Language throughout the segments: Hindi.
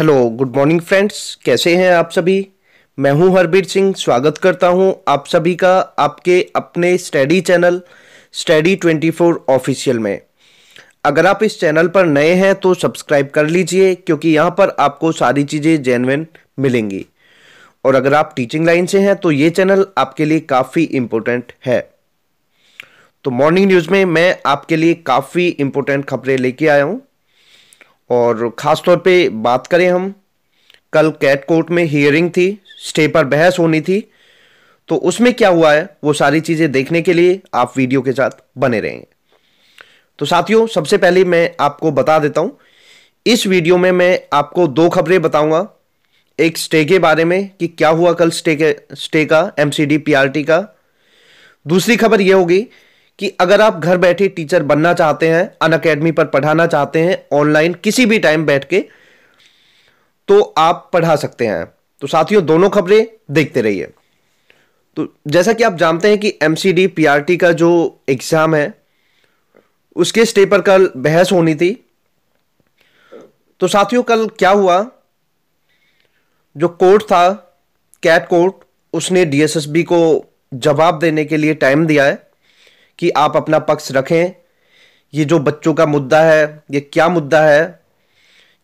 हेलो गुड मॉर्निंग फ्रेंड्स कैसे हैं आप सभी मैं हूं हरबीर सिंह स्वागत करता हूं आप सभी का आपके अपने स्टडी चैनल स्टडी 24 ऑफिशियल में अगर आप इस चैनल पर नए हैं तो सब्सक्राइब कर लीजिए क्योंकि यहां पर आपको सारी चीज़ें जेनविन मिलेंगी और अगर आप टीचिंग लाइन से हैं तो ये चैनल आपके लिए काफ़ी इम्पोर्टेंट है तो मॉर्निंग न्यूज़ में मैं आपके लिए काफ़ी इम्पोर्टेंट खबरें लेके आया हूँ और ख़ास तौर पे बात करें हम कल कैट कोर्ट में हियरिंग थी स्टे पर बहस होनी थी तो उसमें क्या हुआ है वो सारी चीज़ें देखने के लिए आप वीडियो के साथ बने रहेंगे तो साथियों सबसे पहले मैं आपको बता देता हूँ इस वीडियो में मैं आपको दो खबरें बताऊंगा एक स्टे के बारे में कि क्या हुआ कल स्टे के स्टे का M C D P R T का दूसरी खबर यह होगी कि अगर आप घर बैठे टीचर बनना चाहते हैं अन अकेडमी पर पढ़ाना चाहते हैं ऑनलाइन किसी भी टाइम बैठ के तो आप पढ़ा सकते हैं तो साथियों दोनों खबरें देखते रहिए तो जैसा कि आप जानते हैं कि एम सी का जो एग्ज़ाम है उसके स्टे पर कल बहस होनी थी तो साथियों कल क्या हुआ जो कोर्ट था कैट कोर्ट उसने डीएसएसबी को जवाब देने के लिए टाइम दिया है कि आप अपना पक्ष रखें ये जो बच्चों का मुद्दा है ये क्या मुद्दा है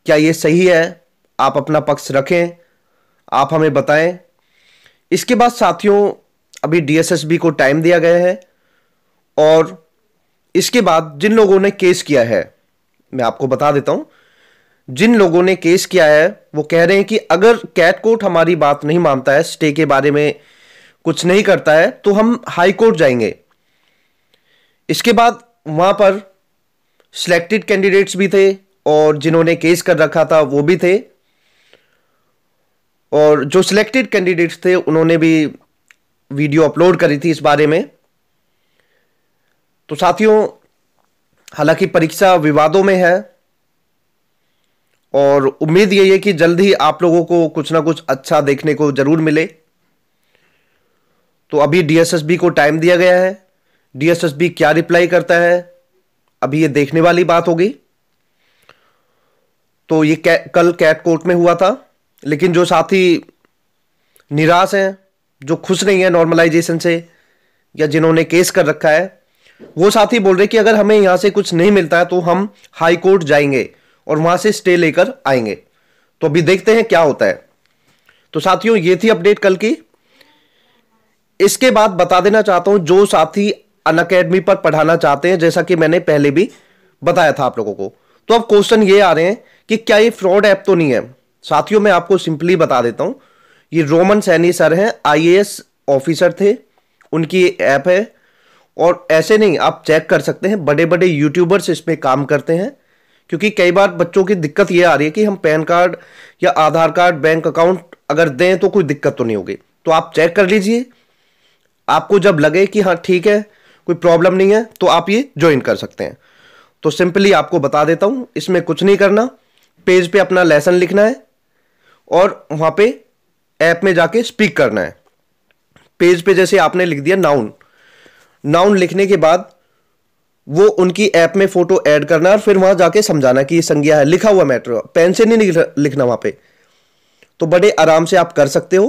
क्या ये सही है आप अपना पक्ष रखें आप हमें बताएं इसके बाद साथियों अभी डीएसएसबी को टाइम दिया गया है और इसके बाद जिन लोगों ने केस किया है मैं आपको बता देता हूँ जिन लोगों ने केस किया है वो कह रहे हैं कि अगर कैट कोर्ट हमारी बात नहीं मानता है स्टे के बारे में कुछ नहीं करता है तो हम हाई कोर्ट जाएंगे इसके बाद वहाँ पर सिलेक्टेड कैंडिडेट्स भी थे और जिन्होंने केस कर रखा था वो भी थे और जो सिलेक्टेड कैंडिडेट्स थे उन्होंने भी वीडियो अपलोड करी थी इस बारे में तो साथियों हालांकि परीक्षा विवादों में है और उम्मीद यही है कि जल्द ही आप लोगों को कुछ ना कुछ अच्छा देखने को ज़रूर मिले तो अभी डीएसएसबी को टाइम दिया गया है डीएसएसबी क्या रिप्लाई करता है अभी ये देखने वाली बात होगी तो ये कै, कल कैट कोर्ट में हुआ था लेकिन जो साथी निराश हैं जो खुश नहीं है नॉर्मलाइजेशन से या जिन्होंने केस कर रखा है वो साथी बोल रहे कि अगर हमें यहाँ से कुछ नहीं मिलता है तो हम हाई कोर्ट जाएंगे और वहाँ से स्टे लेकर आएंगे तो अभी देखते हैं क्या होता है तो साथियों ये थी अपडेट कल की इसके बाद बता देना चाहता हूँ जो साथी अन अकेडमी पर पढ़ाना चाहते हैं जैसा कि मैंने पहले भी बताया था आप लोगों को तो अब क्वेश्चन ये आ रहे हैं कि क्या ये फ्रॉड ऐप तो नहीं है साथियों मैं आपको सिंपली बता देता हूँ ये रोमन सैनी सर हैं आईएएस ऑफिसर थे उनकी ऐप है और ऐसे नहीं आप चेक कर सकते हैं बड़े बड़े यूट्यूबर्स इसमें काम करते हैं क्योंकि कई बार बच्चों की दिक्कत ये आ रही है कि हम पैन कार्ड या आधार कार्ड बैंक अकाउंट अगर दें तो कोई दिक्कत तो नहीं होगी तो आप चेक कर लीजिए आपको जब लगे कि हाँ ठीक है कोई प्रॉब्लम नहीं है तो आप ये ज्वाइन कर सकते हैं तो सिंपली आपको बता देता हूँ इसमें कुछ नहीं करना पेज पे अपना लेसन लिखना है और वहाँ पे ऐप में जाके स्पीक करना है पेज पे जैसे आपने लिख दिया नाउन नाउन लिखने के बाद वो उनकी ऐप में फ़ोटो ऐड करना और फिर वहां जाके समझाना कि ये संज्ञा है लिखा हुआ मैटर पेन से नहीं लिखना वहां पे तो बड़े आराम से आप कर सकते हो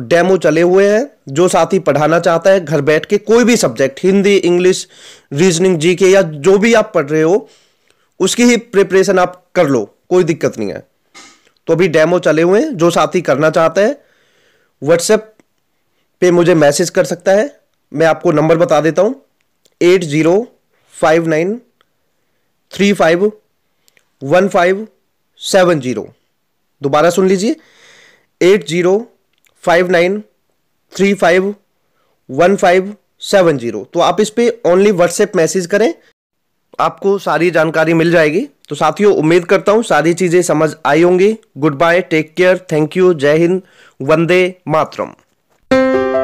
डेमो चले हुए हैं जो साथी पढ़ाना चाहता है घर बैठ के कोई भी subject Hindi English reasoning GK या जो भी आप पढ़ रहे हो उसकी ही प्रिपरेशन आप कर लो कोई दिक्कत नहीं है तो अभी डेमो चले हुए हैं जो साथी करना चाहता है व्हाट्सएप पे मुझे मैसेज कर सकता है मैं आपको नंबर बता देता हूँ eight zero five nine three five one five seven zero दोबारा सुन लीजिए eight zero five nine three five one five seven zero तो आप इस पर ओनली व्हाट्सएप मैसेज करें आपको सारी जानकारी मिल जाएगी तो साथियों उम्मीद करता हूँ सारी चीज़ें समझ आई होंगी good bye take care thank you जय हिंद वंदे मातरम